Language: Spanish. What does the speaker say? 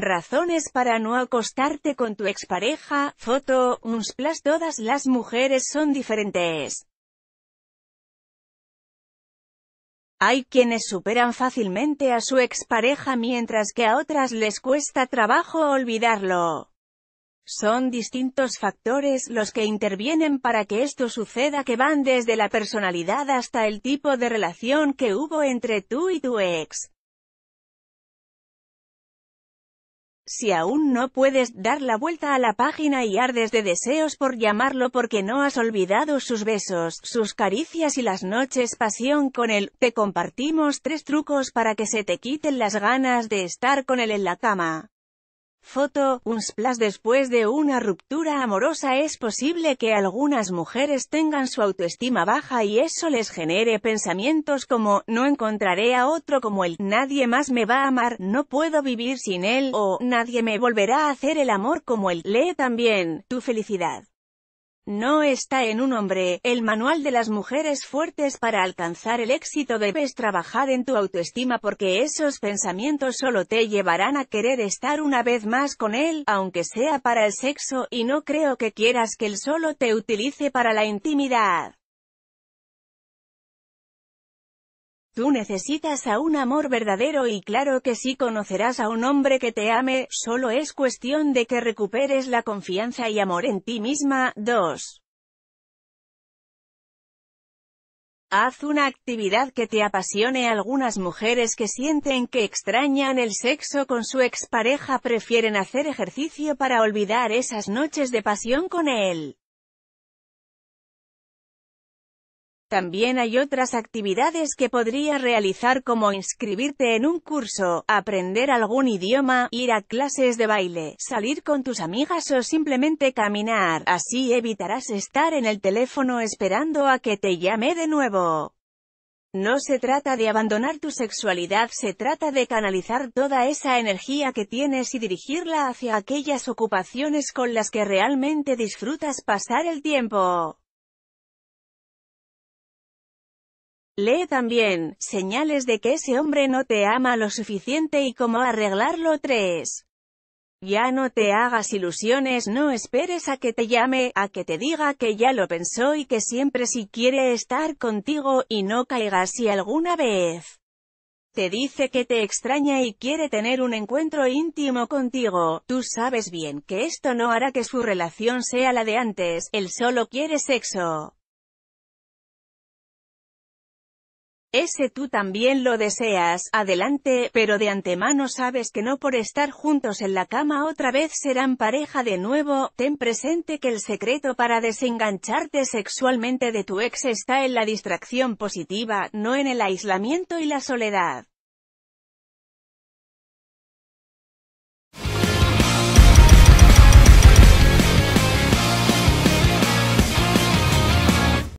Razones para no acostarte con tu expareja, foto, unsplash todas las mujeres son diferentes. Hay quienes superan fácilmente a su expareja mientras que a otras les cuesta trabajo olvidarlo. Son distintos factores los que intervienen para que esto suceda que van desde la personalidad hasta el tipo de relación que hubo entre tú y tu ex. Si aún no puedes dar la vuelta a la página y ardes de deseos por llamarlo porque no has olvidado sus besos, sus caricias y las noches pasión con él, te compartimos tres trucos para que se te quiten las ganas de estar con él en la cama. Foto, un splash después de una ruptura amorosa es posible que algunas mujeres tengan su autoestima baja y eso les genere pensamientos como, no encontraré a otro como él, nadie más me va a amar, no puedo vivir sin él, o, nadie me volverá a hacer el amor como él. Lee también, tu felicidad. No está en un hombre. El manual de las mujeres fuertes para alcanzar el éxito debes trabajar en tu autoestima porque esos pensamientos solo te llevarán a querer estar una vez más con él, aunque sea para el sexo, y no creo que quieras que él solo te utilice para la intimidad. Tú necesitas a un amor verdadero y claro que sí conocerás a un hombre que te ame, solo es cuestión de que recuperes la confianza y amor en ti misma. 2. Haz una actividad que te apasione. Algunas mujeres que sienten que extrañan el sexo con su expareja prefieren hacer ejercicio para olvidar esas noches de pasión con él. También hay otras actividades que podría realizar como inscribirte en un curso, aprender algún idioma, ir a clases de baile, salir con tus amigas o simplemente caminar, así evitarás estar en el teléfono esperando a que te llame de nuevo. No se trata de abandonar tu sexualidad, se trata de canalizar toda esa energía que tienes y dirigirla hacia aquellas ocupaciones con las que realmente disfrutas pasar el tiempo. Lee también, señales de que ese hombre no te ama lo suficiente y cómo arreglarlo 3. Ya no te hagas ilusiones, no esperes a que te llame, a que te diga que ya lo pensó y que siempre si quiere estar contigo, y no caiga si alguna vez te dice que te extraña y quiere tener un encuentro íntimo contigo, tú sabes bien que esto no hará que su relación sea la de antes, él solo quiere sexo. Ese tú también lo deseas, adelante, pero de antemano sabes que no por estar juntos en la cama otra vez serán pareja de nuevo, ten presente que el secreto para desengancharte sexualmente de tu ex está en la distracción positiva, no en el aislamiento y la soledad.